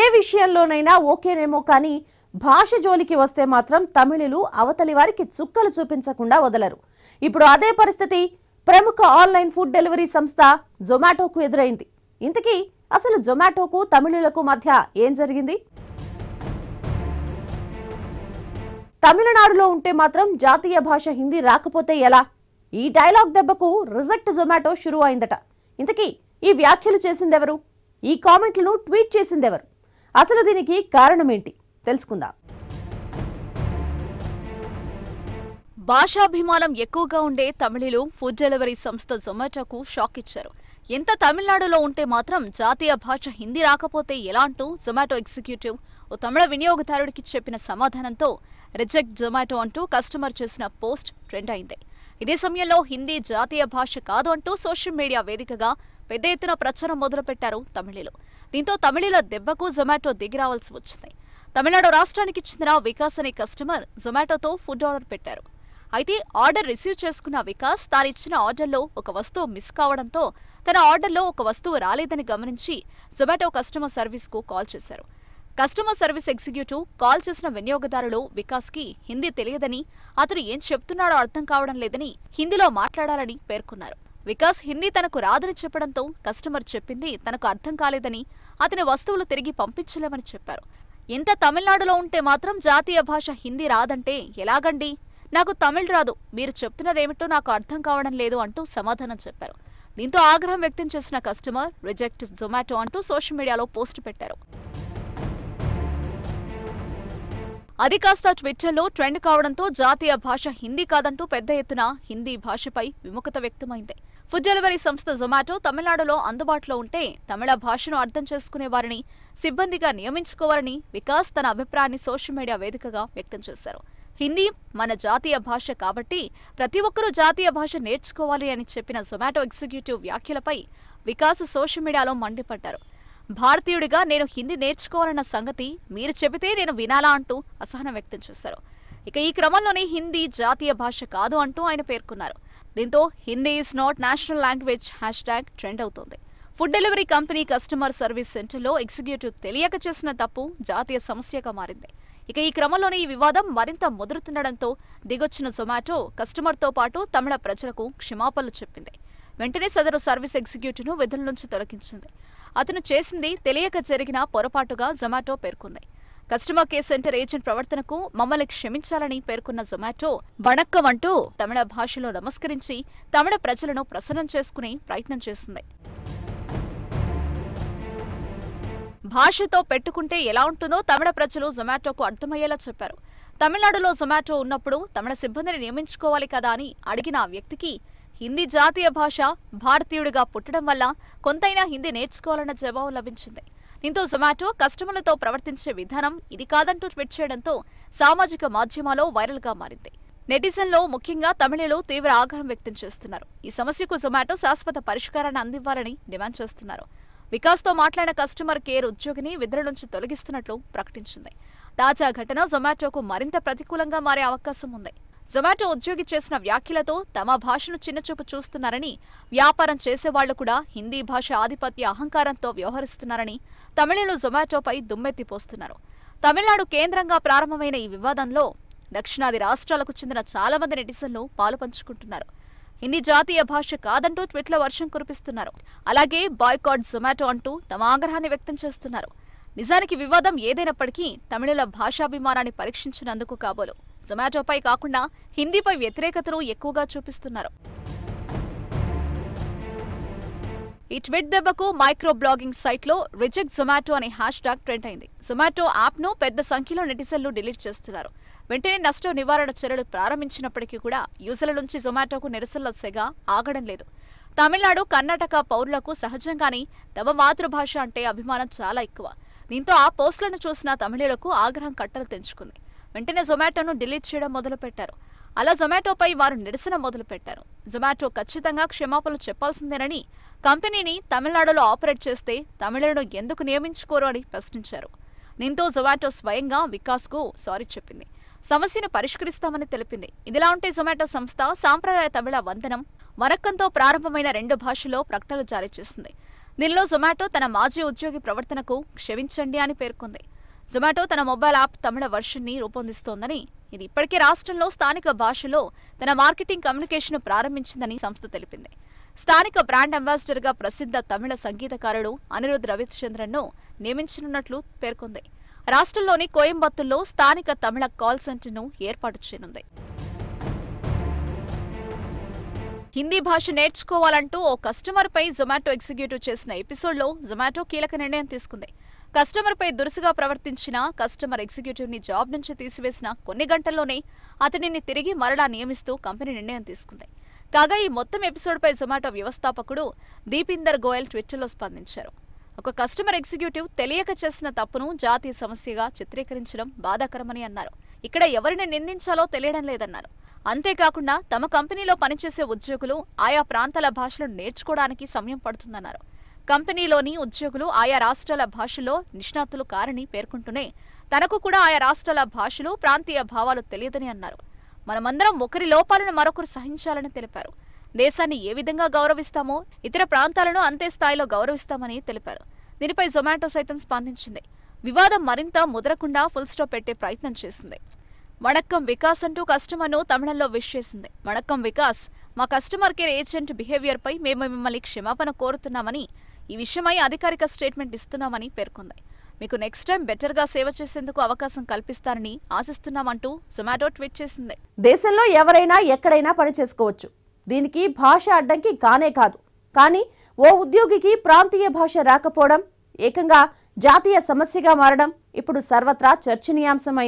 ఏ విషయంలోనైనా ఓకేనేమో కానీ భాష జోలికి వస్తే మాత్రం తమిళులు అవతలి వారికి చుక్కలు చూపించకుండా వదలరు ఇప్పుడు అదే పరిస్థితి ప్రముఖ ఆన్లైన్ ఫుడ్ డెలివరీ సంస్థ జొమాటోకు ఎదురైంది ఇంతకీ అసలు జొమాటోకు తమిళులకు మధ్య ఏం జరిగింది తమిళనాడులో ఉంటే మాత్రం జాతీయ భాష హిందీ రాకపోతే ఎలా ఈ డైలాగ్ దెబ్బకు రిజెక్ట్ జొమాటో షురు అయిందట ఇంతకీ ఈ వ్యాఖ్యలు చేసిందెవరు ఈ కామెంట్లను ట్వీట్ చేసిందెవరు అసలు దీనికి కారణమేంటి తెలుసుకుందాం భాషాభిమానం ఎక్కువగా ఉండే తమిళిలో ఫుడ్ డెలివరీ సంస్థ జొమాటోకు షాక్ ఇచ్చారు ఎంత తమిళనాడులో ఉంటే మాత్రం జాతీయ భాష హిందీ రాకపోతే ఎలా అంటూ జొమాటో ఎగ్జిక్యూటివ్ ఓ తమిళ వినియోగదారుడికి చెప్పిన సమాధానంతో రిజెక్ట్ జొమాటో అంటూ కస్టమర్ చేసిన పోస్ట్ ట్రెండ్ అయింది ఇదే సమయంలో హిందీ జాతీయ భాష కాదు అంటూ సోషల్ మీడియా వేదికగా పెద్ద ఎత్తున ప్రచారం మొదలుపెట్టారు తమిళీలు దీంతో తమిళీల దెబ్బకు జొమాటో దిగిరావాల్సి వచ్చింది తమిళనాడు రాష్ట్రానికి చెందిన వికాస్ అనే కస్టమర్ జొమాటోతో ఫుడ్ ఆర్డర్ పెట్టారు అయితే ఆర్డర్ రిసీవ్ చేసుకున్న వికాస్ తానిచ్చిన ఆర్డర్లో ఒక వస్తువు మిస్ కావడంతో తన ఆర్డర్లో ఒక వస్తువు రాలేదని గమనించి జొమాటో కస్టమర్ సర్వీస్కు కాల్ చేశారు కస్టమర్ సర్వీస్ ఎగ్జిక్యూటివ్ కాల్ చేసిన వినియోగదారులు వికాస్కి హిందీ తెలియదని అతను ఏం చెప్తున్నాడో అర్థం కావడం లేదని హిందీలో మాట్లాడాలని పేర్కొన్నారు వికాస్ హిందీ తనకు రాదని చెప్పడంతో కస్టమర్ చెప్పింది తనకు అర్థం కాలేదని అతని వస్తువులు తిరిగి పంపించలేమని చెప్పారు ఇంత తమిళనాడులో ఉంటే మాత్రం జాతీయ భాష హిందీ రాదంటే ఎలాగండి నాకు తమిళ్ రాదు మీరు చెప్తున్నదేమిటో నాకు అర్థం కావడం లేదు అంటూ సమాధానం చెప్పారు దీంతో ఆగ్రహం వ్యక్తం చేసిన కస్టమర్ రిజెక్ట్ జొమాటో అంటూ సోషల్ మీడియాలో పోస్ట్ పెట్టారు అది కాస్త ట్విట్టర్లో ట్రెండ్ కావడంతో జాతీయ భాష హిందీ కాదంటూ పెద్ద ఎత్తున హిందీ భాషపై విముఖత వ్యక్తమైంది ఫుడ్ డెలివరీ సంస్థ జొమాటో తమిళనాడులో అందుబాటులో ఉంటే తమిళ భాషను అర్థం చేసుకునే వారిని సిబ్బందిగా నియమించుకోవాలని వికాస్ తన అభిప్రాయాన్ని సోషల్ మీడియా వేదికగా వ్యక్తం చేశారు హిందీ మన జాతీయ భాష కాబట్టి ప్రతి ఒక్కరూ జాతీయ భాష నేర్చుకోవాలి అని చెప్పిన జొమాటో ఎగ్జిక్యూటివ్ వ్యాఖ్యలపై వికాస్ సోషల్ మీడియాలో మండిపడ్డారు భారతీయుడిగా నేను హిందీ నేర్చుకోవాలన్న సంగతి మీరు చెబితే నేను వినాలా అంటూ అసహనం వ్యక్తం చేశారు ఇక ఈ క్రమంలోనే హిందీ జాతీయ భాష కాదు అంటూ ఆయన పేర్కొన్నారు దీంతో Hindi is not national language hash tag trend అవుతోంది food delivery company customer service సెంటర్లో ఎగ్జిక్యూటివ్ తెలియక చేసిన తప్పు జాతీయ సమస్యగా మారింది ఇక ఈ క్రమంలోనే ఈ వివాదం మరింత ముదురుతుండడంతో దిగొచ్చిన జొమాటో కస్టమర్తో పాటు తమిళ ప్రజలకు క్షమాపణలు చెప్పింది వెంటనే సదరు సర్వీస్ ఎగ్జిక్యూటివ్ను విధుల నుంచి తొలగించింది అతను చేసింది తెలియక జరిగిన పొరపాటుగా జొమాటో పేర్కొంది కస్టమర్ కేర్ సెంటర్ ఏజెంట్ ప్రవర్తనకు మమ్మల్ని క్షమించాలని పేర్కొన్న జొమాటో వణక్కం అంటూ తమిళ భాషలో నమస్కరించి తమిళ ప్రజలను ప్రసన్నం చేసుకునే ప్రయత్నం చేసింది భాషతో పెట్టుకుంటే ఎలా ఉంటుందో తమిళ ప్రజలు జొమాటోకు అర్థమయ్యేలా చెప్పారు తమిళనాడులో జొమాటో ఉన్నప్పుడు తమిళ సిబ్బందిని నియమించుకోవాలి కదా అని అడిగిన వ్యక్తికి హిందీ జాతీయ భాష భారతీయుడిగా పుట్టడం వల్ల కొంతైనా హిందీ నేర్చుకోవాలన్న జవాబు లభించింది దీంతో జొమాటో కస్టమర్లతో ప్రవర్తించే విధానం ఇది కాదంటూ ట్వీట్ చేయడంతో సామాజిక మాధ్యమాల్లో వైరల్గా మారింది నెటిజన్లో ముఖ్యంగా తమిళులు తీవ్ర ఆగ్రహం వ్యక్తం చేస్తున్నారు ఈ సమస్యకు జొమాటో శాశ్వత పరిష్కారాన్ని అందివ్వాలని డిమాండ్ చేస్తున్నారు వికాస్తో మాట్లాడిన కస్టమర్ కేర్ ఉద్యోగిని విధుల నుంచి తొలగిస్తున్నట్లు ప్రకటించింది తాజా ఘటన జొమాటోకు మరింత ప్రతికూలంగా మారే అవకాశం ఉంది జొమాటో ఉద్యోగి చేసిన వ్యాఖ్యలతో తమ భాషను చిన్నచూపు చూస్తున్నారని వ్యాపారం చేసేవాళ్లు కూడా హిందీ భాష ఆధిపత్య అహంకారంతో వ్యవహరిస్తున్నారని తమిళులు జొమాటోపై దుమ్మెత్తిపోస్తున్నారు తమిళనాడు కేంద్రంగా ప్రారంభమైన ఈ వివాదంలో దక్షిణాది రాష్ట్రాలకు చెందిన చాలా మంది నెటిజన్లు పాలుపంచుకుంటున్నారు హిందీ జాతీయ భాష కాదంటూ ట్విట్ల వర్షం కురిపిస్తున్నారు అలాగే బాయ్కాట్ జొమాటో అంటూ తమ ఆగ్రహాన్ని వ్యక్తం చేస్తున్నారు నిజానికి వివాదం ఏదైనప్పటికీ తమిళుల భాషాభిమానాన్ని పరీక్షించినందుకు కాబోలు జొమాటోపై కాకుండా హిందీపై వ్యతిరేకతను ఎక్కువగా చూపిస్తున్నారు ఈ ట్విట్ దెబ్బకు మైక్రో బ్లాగింగ్ సైట్లో రిజెక్ట్ జొమాటో అనే హ్యాష్ ట్యాగ్ ట్రెండ్ అయింది జొమాటో యాప్ను పెద్ద సంఖ్యలో నెటిజన్లు డిలీట్ చేస్తున్నారు వెంటనే నష్టం నివారణ చర్యలు ప్రారంభించినప్పటికీ కూడా యూజర్ల నుంచి జొమాటోకు నిరసనల సెగ ఆగడం లేదు తమిళనాడు కర్ణాటక పౌరులకు సహజంగానే తమ మాతృభాష అంటే అభిమానం చాలా ఎక్కువ దీంతో ఆ పోస్టులను చూసిన తమిళులకు ఆగ్రహం కట్టలు తెంచుకుంది వెంటనే జొమాటోను డిలీట్ చేయడం మొదలుపెట్టారు అలా జొమాటోపై వారు నిరసన మొదలుపెట్టారు జొమాటో ఖచ్చితంగా క్షమాపణలు చెప్పాల్సిందేనని కంపెనీని తమిళనాడులో ఆపరేట్ చేస్తే తమిళను ఎందుకు నియమించుకోరు అని ప్రశ్నించారు దీంతో జొమాటో స్వయంగా వికాస్ కు సారీ చెప్పింది సమస్యను పరిష్కరిస్తామని తెలిపింది ఇదిలా ఉంటే జొమాటో సంస్థ సాంప్రదాయ తమిళ వందనం వనక్కంతో ప్రారంభమైన రెండు భాషల్లో ప్రకటనలు జారీ చేసింది దీనిలో జొమాటో తన మాజీ ఉద్యోగి ప్రవర్తనకు క్షమించండి అని పేర్కొంది జొమాటో తన మొబైల్ యాప్ తమిళ వర్షన్ని రూపొందిస్తోందని ఇది ఇప్పటికే రాష్ట్రంలో స్థానిక భాషలో తన మార్కెటింగ్ కమ్యూనికేషన్ ప్రారంభించిందని సంస్థ తెలిపింది స్థానిక బ్రాండ్ అంబాసిడర్గా ప్రసిద్ధ తమిళ సంగీతకారుడు అనిరుద్ రవిచంద్రన్ను నియమించనున్నట్లు పేర్కొంది రాష్ట్రంలోని కోయంబత్తుల్లో స్థానిక తమిళ కాల్ సెంటర్ను ఏర్పాటు చేయనుంది హిందీ భాష నేర్చుకోవాలంటూ ఓ కస్టమర్పై జొమాటో ఎగ్జిక్యూటివ్ చేసిన ఎపిసోడ్లో జొమాటో కీలక నిర్ణయం తీసుకుంది కస్టమర్పై దురుసుగా ప్రవర్తించిన కస్టమర్ ఎగ్జిక్యూటివ్ని జాబ్ నుంచి తీసివేసిన కొన్ని గంటల్లోనే అతనిని తిరిగి మరలా నియమిస్తూ కంపెనీ నిర్ణయం తీసుకుంది కాగా ఈ మొత్తం ఎపిసోడ్పై జొమాటో వ్యవస్థాపకుడు దీపిందర్ గోయల్ ట్విట్టర్లో స్పందించారు ఒక కస్టమర్ ఎగ్జిక్యూటివ్ తెలియక చేసిన తప్పును జాతీయ సమస్యగా చిత్రీకరించడం బాధాకరమని అన్నారు ఇక్కడ ఎవరిని నిందించాలో తెలియడం లేదన్నారు అంతేకాకుండా తమ కంపెనీలో పనిచేసే ఉద్యోగులు ఆయా ప్రాంతాల భాషలను నేర్చుకోవడానికి సమయం పడుతుందన్నారు కంపెనీలోని ఉద్యోగులు ఆయా రాష్ట్రాల భాషలో నిష్ణాతులు కారని పేర్కొంటూనే తనకు కూడా ఆయా రాష్ట్రాల భాషలు ప్రాంతీయ భావాలు తెలియదని అన్నారు మనమందరం ఒకరి లోపాలను మరొకరు సహించాలని తెలిపారు దేశాన్ని ఏ విధంగా గౌరవిస్తామో ఇతర ప్రాంతాలను అంతే స్థాయిలో గౌరవిస్తామని తెలిపారు దీనిపై జొమాటో సైతం స్పందించింది వివాదం మరింత ముదరకుండా ఫుల్ స్టాప్ పెట్టే ప్రయత్నం చేసింది మణక్కం వికాస్ అంటూ కస్టమర్ను తమిళంలో విష్ చేసింది మణక్కం వికాస్ మా కస్టమర్ కేర్ ఏజెంట్ బిహేవియర్పై మేము మిమ్మల్ని క్షమాపణ కోరుతున్నామని ఈ విషయమై అధికారిక స్టేట్మెంట్ ఇస్తున్నామని పేర్కొంది మీకు నెక్స్ట్ టైం బెటర్ గా సేవ చేసేందుకు అవకాశం కల్పిస్తారని ఆశిస్తున్నామంటూ జొమాటో ట్వీట్ చేసింది దేశంలో ఎవరైనా ఎక్కడైనా పని చేసుకోవచ్చు దీనికి భాష అడ్డంకి కానే కాదు కానీ ఓ ఉద్యోగికి ప్రాంతీయ భాష రాకపోవడం ఏకంగా జాతీయ సమస్యగా మారడం ఇప్పుడు సర్వత్రా చర్చనీయాంశమైంది